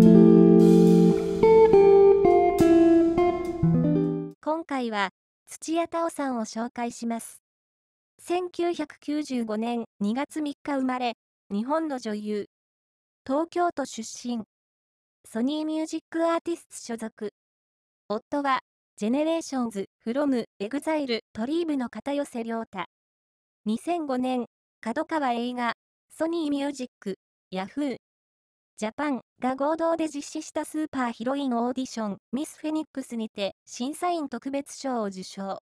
今回は土屋太鳳さんを紹介します。1995年2月3日生まれ、日本の女優。東京都出身。ソニーミュージックアーティスト所属。夫は、ジェネレーションズ・フロム・エグザイル・トリーブの片寄せ良太。2005年、角川映画、ソニーミュージック、ヤフージャパンが合同で実施したスーパーヒロインオーディション、ミス・フェニックスにて審査員特別賞を受賞。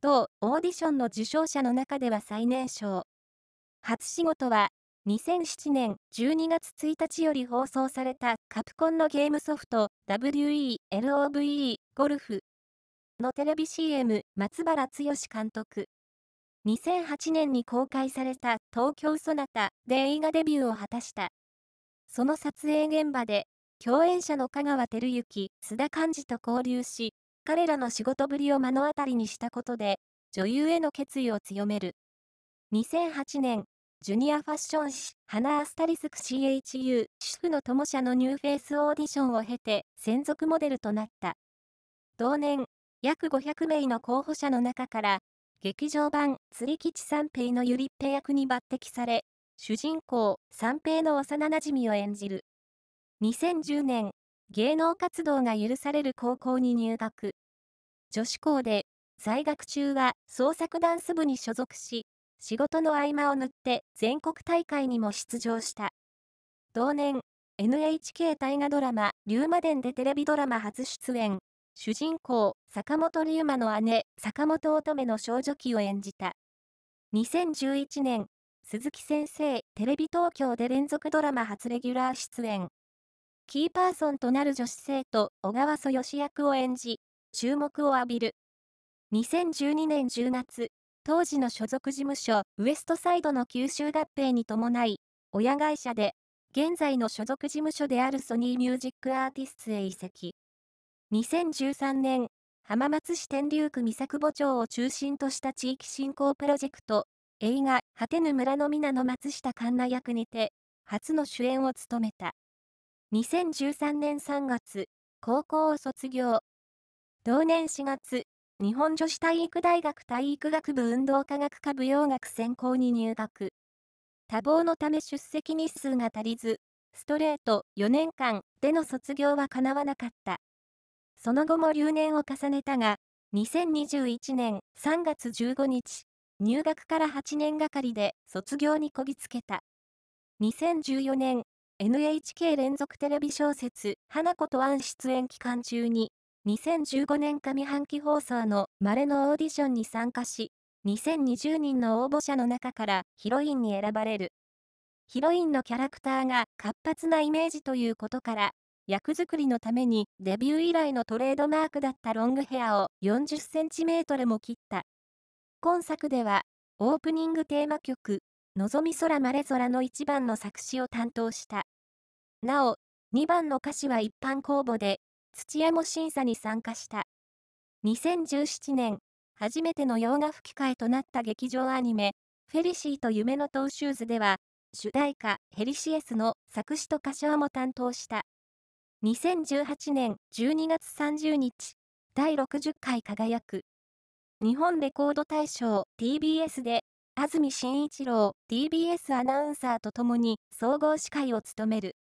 同オーディションの受賞者の中では最年少。初仕事は、2007年12月1日より放送されたカプコンのゲームソフト WELOVE ゴルフのテレビ CM 松原剛監督。2008年に公開された東京ソナタで映画デビューを果たした。その撮影現場で、共演者の香川照之、須田寛治と交流し、彼らの仕事ぶりを目の当たりにしたことで、女優への決意を強める。2008年、ジュニアファッション誌、花アスタリスク CHU、主婦の友社のニューフェイスオーディションを経て、専属モデルとなった。同年、約500名の候補者の中から、劇場版、釣り吉三平のゆりっぺ役に抜擢され、主人公、三平の幼馴染を演じる。2010年、芸能活動が許される高校に入学。女子校で、在学中は創作ダンス部に所属し、仕事の合間を縫って全国大会にも出場した。同年、NHK 大河ドラマ、龍馬伝でテレビドラマ初出演。主人公、坂本龍馬の姉、坂本乙女の少女期を演じた。2011年、鈴木先生、テレビ東京で連続ドラマ初レギュラー出演。キーパーソンとなる女子生徒、小川曽義役を演じ、注目を浴びる。2012年10月、当時の所属事務所、ウエストサイドの吸収合併に伴い、親会社で、現在の所属事務所であるソニーミュージックアーティストへ移籍。2013年、浜松市天竜区三作墓町を中心とした地域振興プロジェクト、映画、果てぬ村の皆の松下環奈役にて、初の主演を務めた。2013年3月、高校を卒業。同年4月、日本女子体育大学体育学部運動科学科舞踊学専攻に入学。多忙のため出席日数が足りず、ストレート4年間での卒業は叶わなかった。その後も留年を重ねたが、2021年3月15日、入学から8年がかりで卒業にこぎつけた。2014年、NHK 連続テレビ小説、花子とアン出演期間中に、2015年上半期放送の稀のオーディションに参加し、2020人の応募者の中からヒロインに選ばれる。ヒロインのキャラクターが活発なイメージということから、役作りのためにデビュー以来のトレードマークだったロングヘアを40センチメートルも切った。今作では、オープニングテーマ曲、のぞみ空まれ空の1番の作詞を担当した。なお、2番の歌詞は一般公募で、土屋も審査に参加した。2017年、初めての洋画吹き替えとなった劇場アニメ、フェリシーと夢のトーシューズでは、主題歌ヘリシエスの作詞と歌唱も担当した。2018年12月30日、第60回輝く日本レコード大賞 TBS で安住紳一郎 TBS アナウンサーと共に総合司会を務める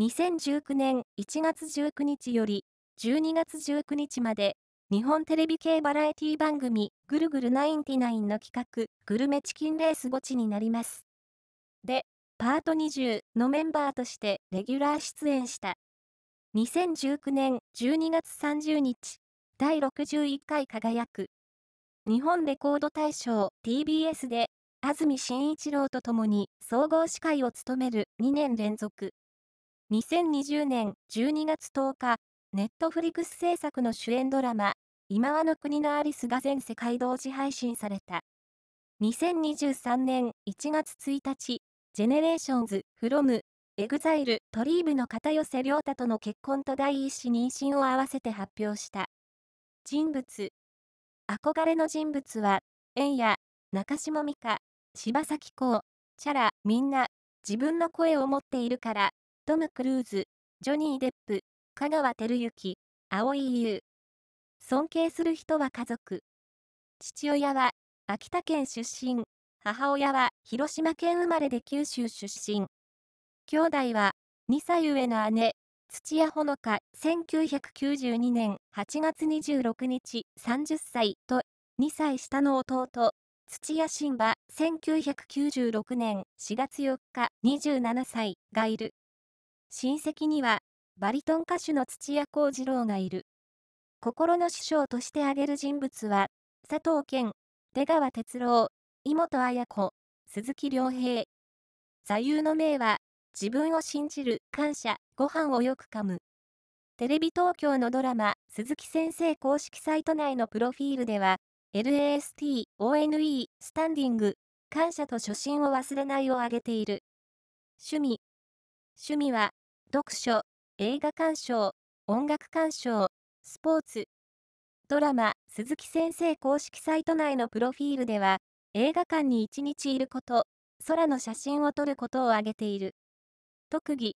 2019年1月19日より12月19日まで日本テレビ系バラエティ番組ぐるぐるナインティナインの企画グルメチキンレースゴチになります。で、パート20のメンバーとしてレギュラー出演した2019年12月30日第61回輝く日本レコード大賞 TBS で安住紳一郎と共に総合司会を務める2年連続。2020年12月10日、ネットフリックス制作の主演ドラマ、今和の国のアリスが全世界同時配信された。2023年1月1日、ジェネレーションズ from エグザイルトリーブの片寄涼太との結婚と第一子妊娠を合わせて発表した。人物憧れの人物は、円や中島美香、柴咲コウ、チャラ、みんな、自分の声を持っているから、トム・クルーズ、ジョニー・デップ、香川照之、蒼井優。尊敬する人は家族。父親は、秋田県出身、母親は広島県生まれで九州出身。兄弟は、2歳上の姉、土屋ほのか、1992年8月26日、30歳と、2歳下の弟、土屋新馬、1996年4月4日、27歳がいる。親戚には、バリトン歌手の土屋幸次郎がいる。心の師匠として挙げる人物は、佐藤健、出川哲郎、井本綾子、鈴木良平。座右の銘は、自分を信じる、感謝、ご飯をよく噛む。テレビ東京のドラマ、鈴木先生公式サイト内のプロフィールでは、LAST、ONE、スタンディング、感謝と初心を忘れないを挙げている。趣味。趣味は、読書、映画鑑賞、音楽鑑賞、スポーツ。ドラマ、鈴木先生公式サイト内のプロフィールでは、映画館に一日いること、空の写真を撮ることを挙げている。特技。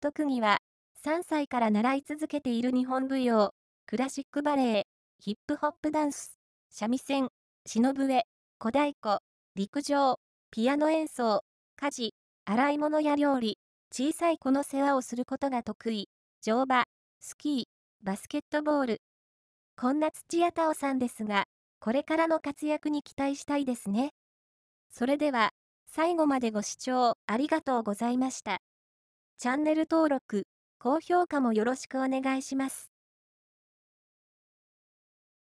特技は、3歳から習い続けている日本舞踊、クラシックバレエ、ヒップホップダンス、三味線、篠笛、小太鼓、陸上、ピアノ演奏、家事、洗い物や料理、小さい子の世話をすることが得意、乗馬、スキー、バスケットボール。こんな土屋太鳳さんですが、これからの活躍に期待したいですね。それでは、最後までご視聴ありがとうございました。チャンネル登録、高評価もよろしくお願いします。